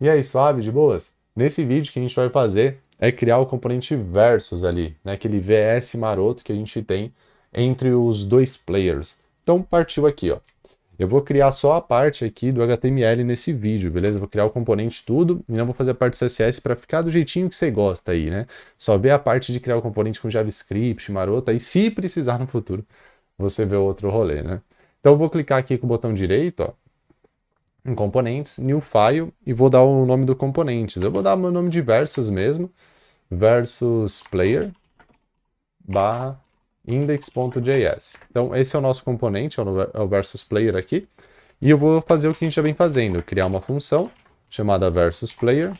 E aí, suave, de boas? Nesse vídeo que a gente vai fazer é criar o componente versus ali, né? aquele VS maroto que a gente tem entre os dois players. Então partiu aqui, ó. Eu vou criar só a parte aqui do HTML nesse vídeo, beleza? Vou criar o componente tudo e não vou fazer a parte CSS para ficar do jeitinho que você gosta aí, né? Só ver a parte de criar o componente com JavaScript, Maroto e se precisar no futuro, você vê outro rolê, né? Então eu vou clicar aqui com o botão direito, ó, em componentes, new file, e vou dar o nome do componente. Eu vou dar meu nome de versus mesmo, versus player, barra index.js. Então, esse é o nosso componente, é, é o versus player aqui. E eu vou fazer o que a gente já vem fazendo, criar uma função chamada versus player,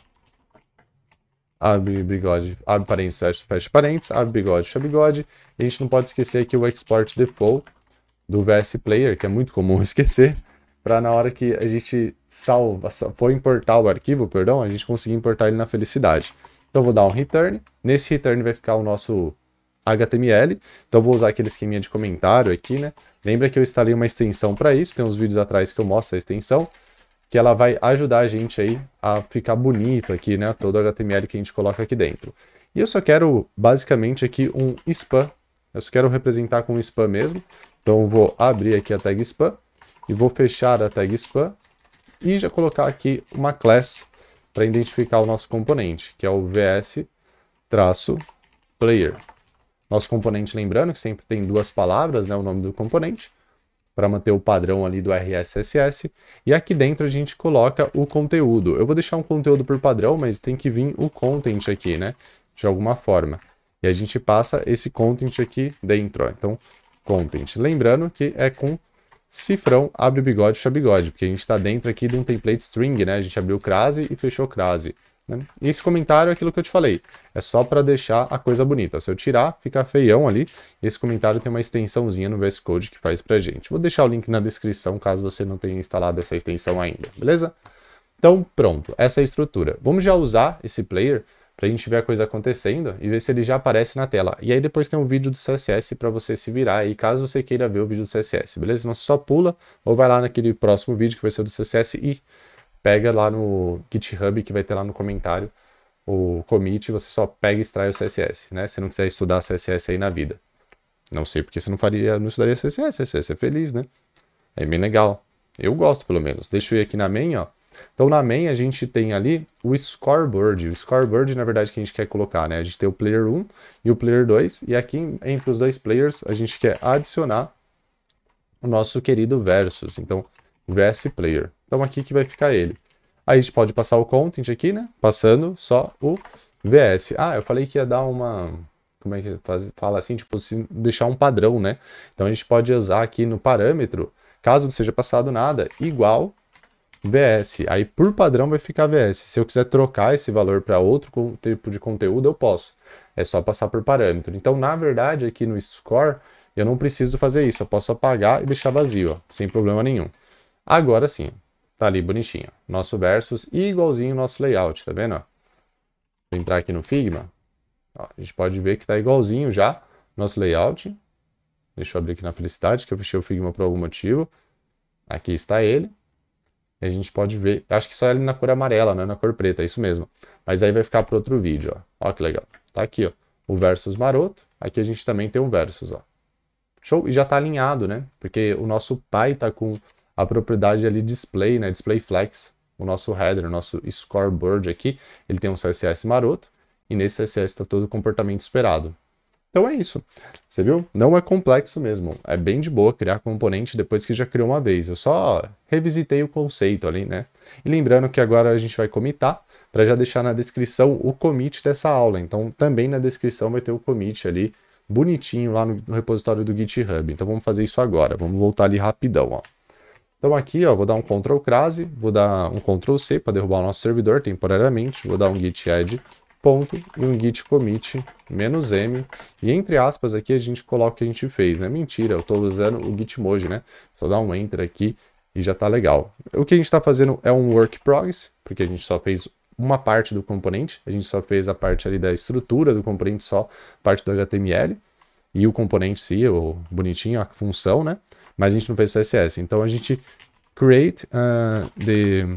abre bigode, abre parênteses, fecha, fecha parênteses, abre bigode, fecha bigode. E a gente não pode esquecer aqui o export default do VS Player, que é muito comum esquecer, para na hora que a gente salva, for importar o arquivo, perdão, a gente conseguir importar ele na felicidade. Então vou dar um return, nesse return vai ficar o nosso HTML, então vou usar aquele esqueminha de comentário aqui, né? Lembra que eu instalei uma extensão para isso, tem uns vídeos atrás que eu mostro a extensão, que ela vai ajudar a gente aí a ficar bonito aqui, né? Todo o HTML que a gente coloca aqui dentro. E eu só quero basicamente aqui um spam, eu só quero representar com spam mesmo, então vou abrir aqui a tag spam, e vou fechar a tag span e já colocar aqui uma class para identificar o nosso componente, que é o vs-player. Nosso componente, lembrando que sempre tem duas palavras, né, o nome do componente, para manter o padrão ali do RSSS. E aqui dentro a gente coloca o conteúdo. Eu vou deixar um conteúdo por padrão, mas tem que vir o content aqui, né, de alguma forma. E a gente passa esse content aqui dentro, ó. então content. Lembrando que é com cifrão, abre o bigode, fecha bigode, porque a gente está dentro aqui de um template string, né? A gente abriu crase e fechou crase. Né? E esse comentário é aquilo que eu te falei, é só para deixar a coisa bonita. Se eu tirar, fica feião ali. Esse comentário tem uma extensãozinha no VS Code que faz para gente. Vou deixar o link na descrição caso você não tenha instalado essa extensão ainda, beleza? Então, pronto, essa é a estrutura. Vamos já usar esse player para a gente ver a coisa acontecendo e ver se ele já aparece na tela. E aí depois tem um vídeo do CSS para você se virar aí, caso você queira ver o vídeo do CSS, beleza? Então só pula ou vai lá naquele próximo vídeo que vai ser do CSS e pega lá no GitHub que vai ter lá no comentário o commit, você só pega e extrai o CSS, né? Se não quiser estudar CSS aí na vida. Não sei porque você não faria, não estudaria CSS, CSS é feliz, né? É bem legal. Eu gosto, pelo menos. Deixa eu ir aqui na main, ó. Então, na main, a gente tem ali o scoreboard. O scoreboard, na verdade, que a gente quer colocar, né? A gente tem o player 1 e o player 2. E aqui, entre os dois players, a gente quer adicionar o nosso querido versus. Então, vs player. Então, aqui que vai ficar ele. Aí, a gente pode passar o content aqui, né? Passando só o vs. Ah, eu falei que ia dar uma... Como é que faz, fala assim? Tipo, deixar um padrão, né? Então, a gente pode usar aqui no parâmetro, caso não seja passado nada, igual VS. Aí por padrão vai ficar VS. Se eu quiser trocar esse valor para outro tipo de conteúdo, eu posso. É só passar por parâmetro. Então, na verdade, aqui no score, eu não preciso fazer isso. Eu posso apagar e deixar vazio, ó, sem problema nenhum. Agora sim, tá ali bonitinho. Nosso versus igualzinho nosso layout, tá vendo? Ó? Vou entrar aqui no Figma. Ó, a gente pode ver que tá igualzinho já nosso layout. Deixa eu abrir aqui na felicidade, que eu fechei o Figma por algum motivo. Aqui está ele a gente pode ver, acho que só ele na cor amarela, não é na cor preta, é isso mesmo. Mas aí vai ficar para outro vídeo, ó. Ó que legal. Tá aqui, ó, o versus maroto. Aqui a gente também tem um versus, ó. Show, e já tá alinhado, né? Porque o nosso pai tá com a propriedade ali display, né? Display flex, o nosso header, o nosso scoreboard aqui, ele tem um CSS maroto, e nesse CSS está todo o comportamento esperado. Então é isso. Você viu? Não é complexo mesmo. É bem de boa criar componente depois que já criou uma vez. Eu só revisitei o conceito ali, né? E lembrando que agora a gente vai comitar para já deixar na descrição o commit dessa aula. Então também na descrição vai ter o commit ali bonitinho lá no, no repositório do GitHub. Então vamos fazer isso agora. Vamos voltar ali rapidão, ó. Então aqui, ó, vou dar um Ctrl crase, vou dar um Ctrl C para derrubar o nosso servidor temporariamente, vou dar um git add ponto e um git commit menos m e entre aspas aqui a gente coloca o que a gente fez, né? Mentira, eu estou usando o Gitmoji, né? Só dá um enter aqui e já está legal. O que a gente está fazendo é um work progress, porque a gente só fez uma parte do componente, a gente só fez a parte ali da estrutura do componente só, parte do HTML e o componente se, o bonitinho, a função, né? Mas a gente não fez CSS. Então a gente create uh, the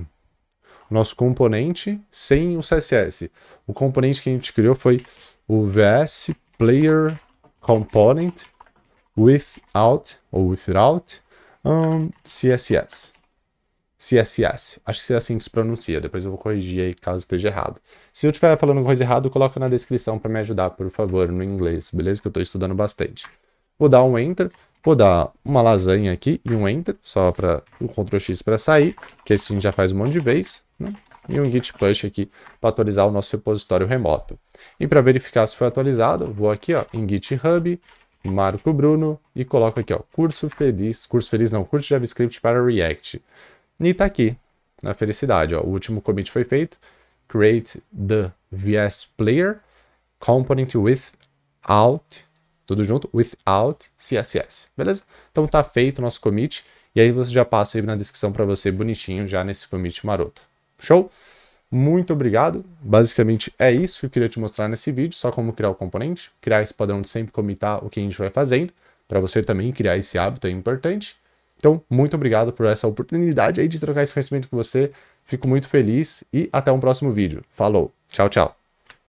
nosso componente sem o CSS. O componente que a gente criou foi o VS Player Component without ou without um, CSS. CSS. Acho que é assim que se pronuncia. Depois eu vou corrigir aí caso esteja errado. Se eu estiver falando coisa errada, coloca na descrição para me ajudar, por favor, no inglês, beleza? Que eu estou estudando bastante. Vou dar um enter, vou dar uma lasanha aqui e um enter, só para o Ctrl X para sair, que assim já faz um monte de vez. Né? E um git push aqui para atualizar o nosso repositório remoto. E para verificar se foi atualizado, vou aqui ó, em GitHub, marco Bruno e coloco aqui ó, curso feliz, curso feliz não, curso JavaScript para React. E está aqui, na felicidade, ó, o último commit foi feito, create the VS player component without, tudo junto, without CSS, beleza? Então está feito o nosso commit, e aí você já passa aí na descrição para você bonitinho já nesse commit maroto. Show? Muito obrigado. Basicamente é isso que eu queria te mostrar nesse vídeo, só como criar o componente, criar esse padrão de sempre comitar o que a gente vai fazendo, para você também criar esse hábito é importante. Então, muito obrigado por essa oportunidade aí de trocar esse conhecimento com você. Fico muito feliz e até um próximo vídeo. Falou, tchau, tchau.